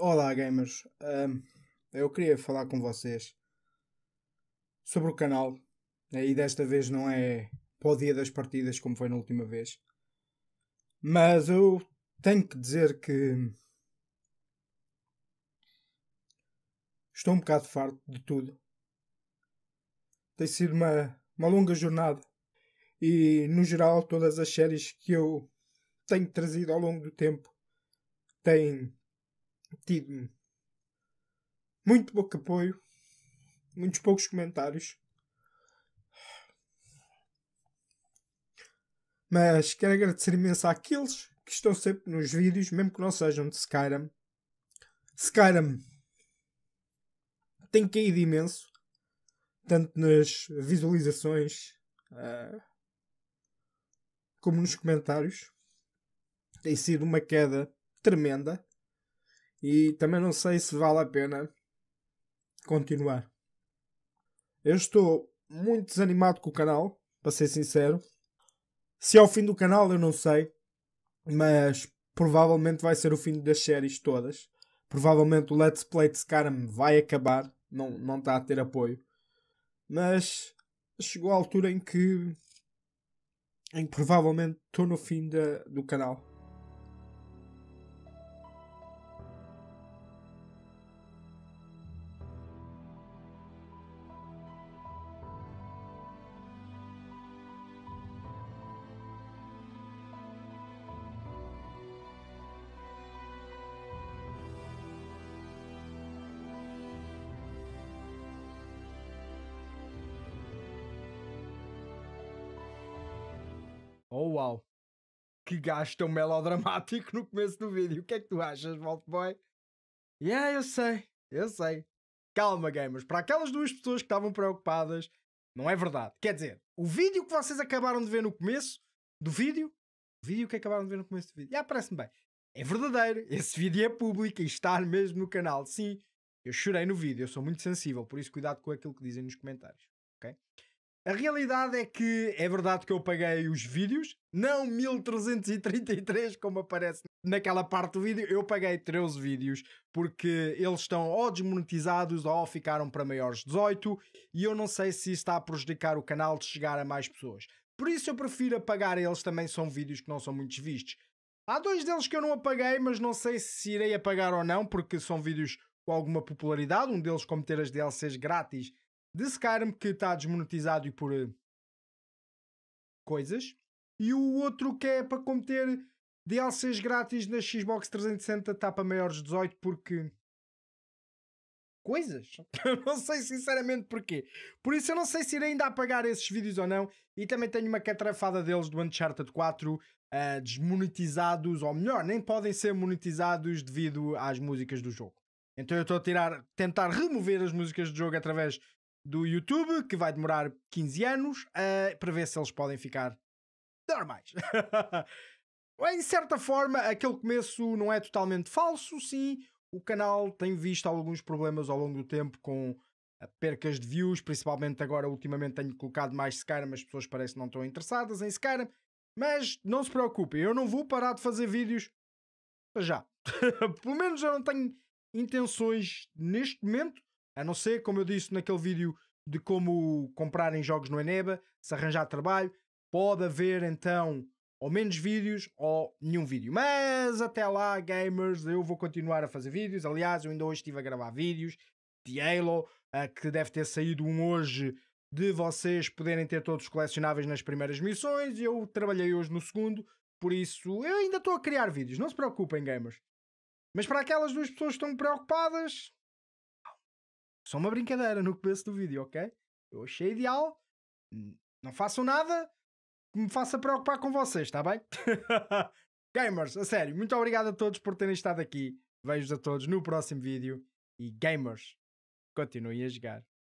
Olá, gamers. Um, eu queria falar com vocês sobre o canal. Né, e desta vez não é para o dia das partidas, como foi na última vez. Mas eu tenho que dizer que. Estou um bocado farto de tudo. Tem sido uma, uma longa jornada. E, no geral, todas as séries que eu tenho trazido ao longo do tempo têm tido muito pouco apoio, muitos poucos comentários. Mas quero agradecer imenso àqueles que estão sempre nos vídeos, mesmo que não sejam de Skyrim. Skyrim tem caído imenso, tanto nas visualizações uh, como nos comentários. Tem sido uma queda tremenda e também não sei se vale a pena continuar. Eu estou muito desanimado com o canal, para ser sincero. Se é o fim do canal, eu não sei, mas provavelmente vai ser o fim das séries todas. Provavelmente o Let's Play de Skyrim vai acabar, não, não está a ter apoio. Mas chegou a altura em que, em que provavelmente estou no fim da, do canal. Oh uau! Que gajo tão melodramático no começo do vídeo. O que é que tu achas, Walt Boy? Yeah, eu sei, eu sei. Calma, gamers. Para aquelas duas pessoas que estavam preocupadas, não é verdade. Quer dizer, o vídeo que vocês acabaram de ver no começo do vídeo, o vídeo que acabaram de ver no começo do vídeo, já parece-me bem. É verdadeiro, esse vídeo é público e está mesmo no canal. Sim, eu chorei no vídeo, eu sou muito sensível, por isso cuidado com aquilo que dizem nos comentários, ok? A realidade é que é verdade que eu paguei os vídeos, não 1333 como aparece naquela parte do vídeo, eu paguei 13 vídeos porque eles estão ou desmonetizados ou ficaram para maiores de 18 e eu não sei se isso está a prejudicar o canal de chegar a mais pessoas. Por isso eu prefiro apagar eles, também são vídeos que não são muito vistos. Há dois deles que eu não apaguei, mas não sei se irei apagar ou não, porque são vídeos com alguma popularidade. Um deles, como ter as DLCs grátis, de Skyrim que está desmonetizado e por eh, coisas, e o outro que é para cometer DLCs grátis na Xbox 360 está para maiores de 18 porque coisas. não sei sinceramente porquê. Por isso eu não sei se irei ainda apagar esses vídeos ou não. E também tenho uma catrafada deles do Uncharted 4 uh, eh, desmonetizados, ou melhor, nem podem ser monetizados devido às músicas do jogo. Então eu estou a tirar, tentar remover as músicas do jogo através do YouTube, que vai demorar 15 anos, uh, para ver se eles podem ficar normais. em certa forma, aquele começo não é totalmente falso, sim. O canal tem visto alguns problemas ao longo do tempo com eh, percas de views, principalmente agora ultimamente tenho colocado mais Skyrim, as pessoas parecem não estão interessadas em Skyrim, mas não se preocupem, eu não vou parar de fazer vídeos já. Pelo menos eu não tenho intenções neste momento a não ser, como eu disse naquele vídeo de como comprarem jogos no Eneba, se arranjar trabalho, pode haver então ou menos vídeos ou nenhum vídeo. Mas até lá, gamers, eu vou continuar a fazer vídeos. Aliás, eu ainda hoje estive a gravar vídeos de Halo, eh, que deve ter saído um hoje de vocês poderem ter todos colecionáveis nas primeiras missões. Eu trabalhei hoje no segundo, por isso eu ainda estou a criar vídeos. Não se preocupem, gamers. Mas para aquelas duas pessoas que estão preocupadas, só uma brincadeira no começo do vídeo, ok? Eu achei ideal. Não faço nada que me faça preocupar com vocês, está bem? gamers, a sério, muito obrigado a todos por terem estado aqui. Vejo-vos a todos no próximo vídeo. E gamers, continuem a jogar.